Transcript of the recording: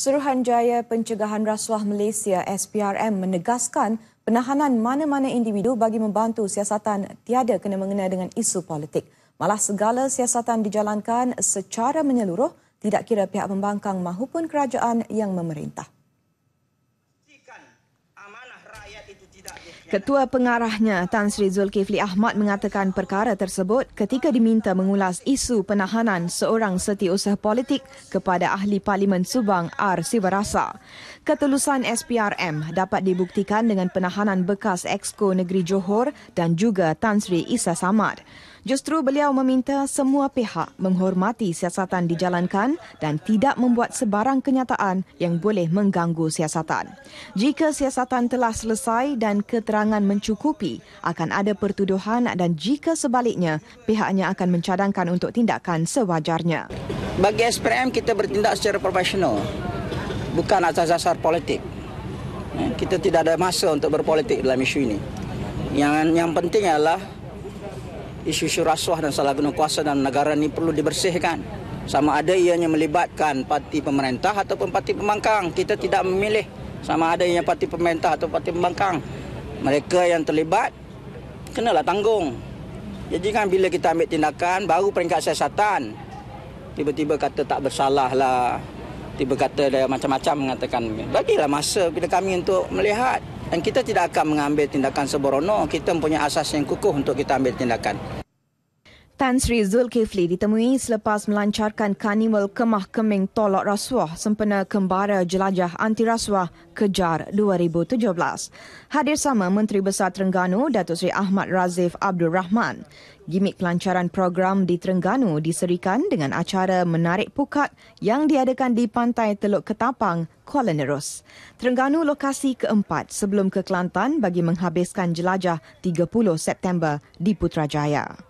Suruhanjaya Pencegahan Rasuah Malaysia SPRM menegaskan penahanan mana-mana individu bagi membantu siasatan tiada kena mengena dengan isu politik. Malah segala siasatan dijalankan secara menyeluruh tidak kira pihak pembangkang mahupun kerajaan yang memerintah. Ketua pengarahnya Tan Sri Zulkifli Ahmad mengatakan perkara tersebut ketika diminta mengulas isu penahanan seorang setiausaha politik kepada ahli Parlimen Subang R. Sivarasa. Ketulusan SPRM dapat dibuktikan dengan penahanan bekas Exko Negeri Johor dan juga Tan Sri Isa Samad. Justru beliau meminta semua pihak menghormati siasatan dijalankan dan tidak membuat sebarang kenyataan yang boleh mengganggu siasatan. Jika siasatan telah selesai dan keterangan mencukupi, akan ada pertuduhan dan jika sebaliknya, pihaknya akan mencadangkan untuk tindakan sewajarnya. Bagi SPM kita bertindak secara profesional, bukan atas dasar politik. Eh, kita tidak ada masa untuk berpolitik dalam isu ini. Yang yang penting adalah isu-isu rasuah dan salah guna kuasa dalam negara ini perlu dibersihkan. Sama ada ianya melibatkan parti pemerintah ataupun parti pembangkang. Kita tidak memilih sama ada ianya parti pemerintah atau parti pembangkang. Mereka yang terlibat, kenalah tanggung. Jadi kan bila kita ambil tindakan, baru peringkat siasatan. Tiba-tiba kata tak bersalah lah. Tiba kata dia macam-macam mengatakan. Bagilah masa bila kami untuk melihat dan kita tidak akan mengambil tindakan seborono. Kita mempunyai asas yang kukuh untuk kita ambil tindakan. Tan Sri Zulkifli ditemui selepas melancarkan kanimal kemah keming tolak rasuah sempena kembara jelajah anti rasuah Kejar 2017. Hadir sama Menteri Besar Terengganu, Datuk Seri Ahmad Razif Abdul Rahman. Gimik pelancaran program di Terengganu diserikan dengan acara menarik pukat yang diadakan di Pantai Teluk Ketapang, Kuala Nerus. Terengganu lokasi keempat sebelum ke Kelantan bagi menghabiskan jelajah 30 September di Putrajaya.